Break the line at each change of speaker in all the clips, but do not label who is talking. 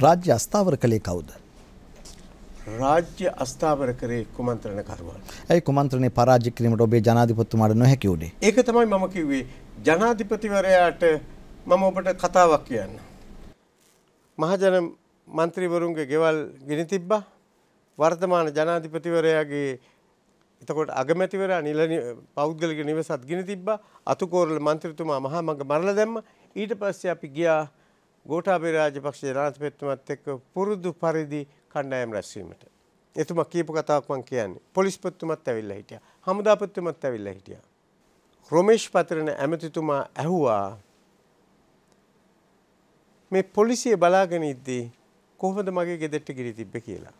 රාජ්‍ය අස්ථාවර කළේ කවුද? රාජ්‍ය අස්ථාවර කරේ කුමන්ත්‍රණ කර්මල්. ඇයි කුමන්ත්‍රණේ පරාජය කිරීමට ඔබේ ජනාධිපතිතුමාට නොහැකි වුණේ? ඒක තමයි මම කිව්වේ ජනාධිපතිවරයාට මම ඔබට කතාවක් කියන්න. මහජන മന്ത്രിවරුන්ගේ ගෙවල් ගිනි තිබ්බා. වර්තමාන ජනාධිපතිවරයාගේ එතකොට අගමැතිවරයා නිල පෞද්ගලික නිවසත් ගිනි තිබ්බා. අතුකෝරළ മന്ത്രിතුමා මහා මඟ මරලා දැම්මා. ඊට පස්සේ අපි ගියා ගෝඨාභය රාජපක්ෂ ජනාධිපතිතුමත් එක්ක පුරුදු පරිදි කණ්ඩායම් රැස්වීමට. එතුමා කීප කතාවක් මම කියන්නේ. පොලිස්පතිතුමත් ඇවිල්ලා හිටියා. හමුදාපතිතුමත් ඇවිල්ලා හිටියා. රොමේෂ් පතරණ ඇමතිතුමා ඇහුවා මේ පොලිසිය බලාගෙන ඉද්දී කොහොමද මගේ ගෙදරට ගිනි තිබ්බේ කියලා.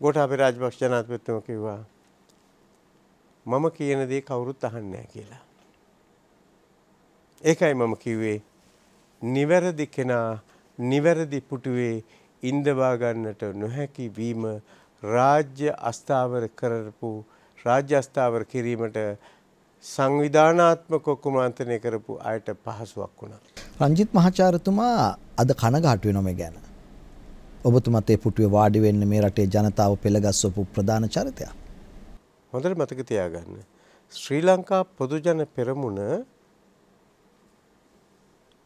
ගෝඨාභය රාජපක්ෂ ජනාධිපතිතුමා කිව්වා මම කියන දේ කවුරුත් අහන්නේ නැහැ කියලා. ඒකයි මම කිව්වේ නිවැරදි කෙනා නිවැරදි පුටුවේ ඉන්දවා ගන්නට නොහැකි වීම රාජ්‍ය අස්ථාවර කරපු රාජ්‍ය අස්ථාවර කිරීමට සංවිධානාත්මක කුමාන්තනය කරපු අයට පහසුවක් වුණා. රංජිත් මහාචාර්යතුමා අද කනගාටු වෙනවා මේ ගැන. ඔබතුමත් ඒ පුටුවේ වාඩි වෙන්න මේ රටේ ජනතාව පෙළගස්සවපු ප්‍රධාන චරිතයක්. හොඳට මතක තියාගන්න. ශ්‍රී ලංකා පොදු ජන පෙරමුණ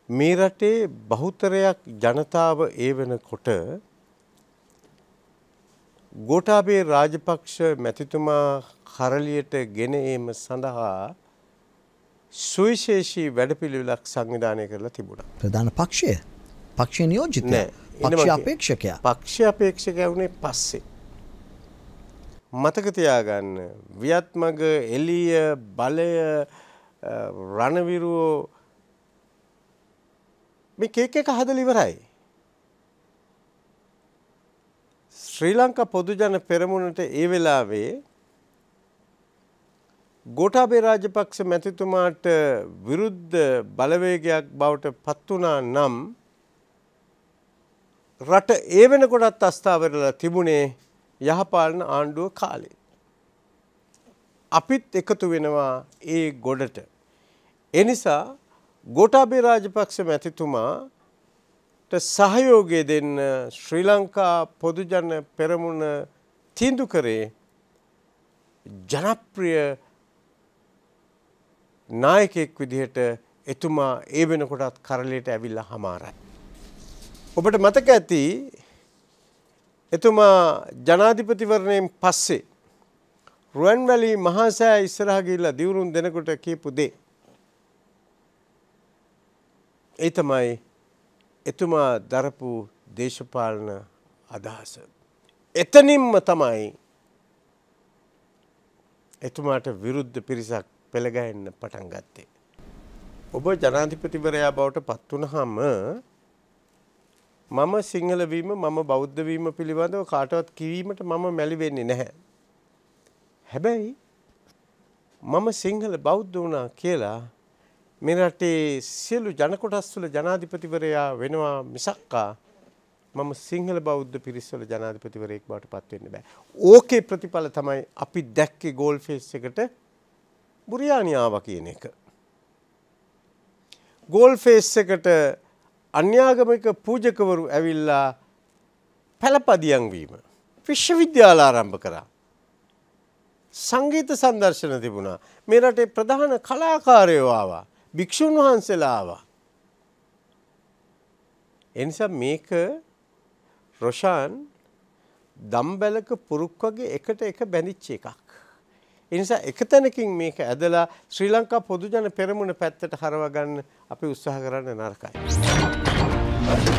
මේ රටේ බහුතරයක් ජනතාව ඒ වෙනකොට ගෝඨාභය රාජපක්ෂ මැතිතුමා කරලියට ගෙන ඒම සඳහා සුවිශේෂී වැඩපිළිවෙලක් සංවිධානය කරලා තිබුණා. ප්‍රධාන පක්ෂය පක්ෂ නියෝජිත පක්ෂ අපේක්ෂකයා පක්ෂ අපේක්ෂක වුණේ පස්සේ. මතකතියාගන්න ව්‍යත්මග එලිය බලය රණවිරුවෝ මේ කේක් එක හදලා ඉවරයි. ශ්‍රී ලංකා පොදුජන පෙරමුණට ඒ වෙලාවේ ගෝඨාභය රාජපක්ෂ මැතිතුමාට විරුද්ධ බලවේගයක් බවට පත් වුණා නම් රට ඒ වෙනකොටත් අස්ථාවරලා තිබුණේ යහපාලන ආණ්ඩුව කාලේ. අපිත් එකතු වෙනවා ඒ ගොඩට. එනිසා ගෝටාබේ රාජපක්ෂ මැතිතුමාට සහයෝගය දෙන්න ශ්‍රී ලංකා පොදුජන පෙරමුණ තීන්දු කරේ ජනප්‍රිය නායකෙක් විදිහට එතුමා ඒ වෙනකොටත් කරලයට ඇවිල්ලා හමාරයි. ඔබට මතක ඇති එතුමා ජනාධිපතිවරණයෙන් පස්සේ රුවන්වැලි මහාසෑ ඉස්සරහගිල්ලා දිවුරුන් දෙනකොට කියපු දේ. ඒ තමයි එතුමා දරපු දේශපාලන අදහස. එතනින්ම තමයි එතුමාට විරුද්ධ පිරිසක් පෙළගැහෙන්න පටන් ගත්තේ. ඔබ ජනාධිපතිවරයා බවට පත්වනහම මම සිංහලවීම මම බෞද්ධවීම පිළිබඳව කාටවත් කිවීමට මම මැලිවෙන්නේ නැහැ. හැබැයි මම සිංහල බෞද්ධ වුණා කියලා මේ රටේ සියලු ජන කොටස් වල ජනාධිපතිවරයා වෙනවා මිසක්කා මම සිංහල බෞද්ධ පිරිස්වල ජනාධිපතිවරයෙක් බවට පත් වෙන්න බෑ. ඕකේ ප්‍රතිඵල තමයි අපි දැක්කේ ගෝල් ෆේස් එකට බුරියානි ආවා කියන එක. ගෝල් ෆේස් එකට අන්‍යාගමික පූජකවරු ඇවිල්ලා පැලපදියම් වීම විශ්වවිද්‍යාල ආරම්භ කරා. සංගීත සංදර්ශන තිබුණා. මේ රටේ ප්‍රධාන කලාකාරයෝ ආවා. භික්‍ෂූන් වහන්සේලාවා. එනිසා මේක රොෂාන් දම්බැලක පුරුක් වගේ එකට එක බැඳිච්ච එකක්. එනිසා එක තැනකින් මේක ඇදලා ශ්‍රී ලංකා පොදුජන පෙරමුණ පැත්තට හරවගන්න අපි උත්සාහ කරන්න නරකයි. Thank you.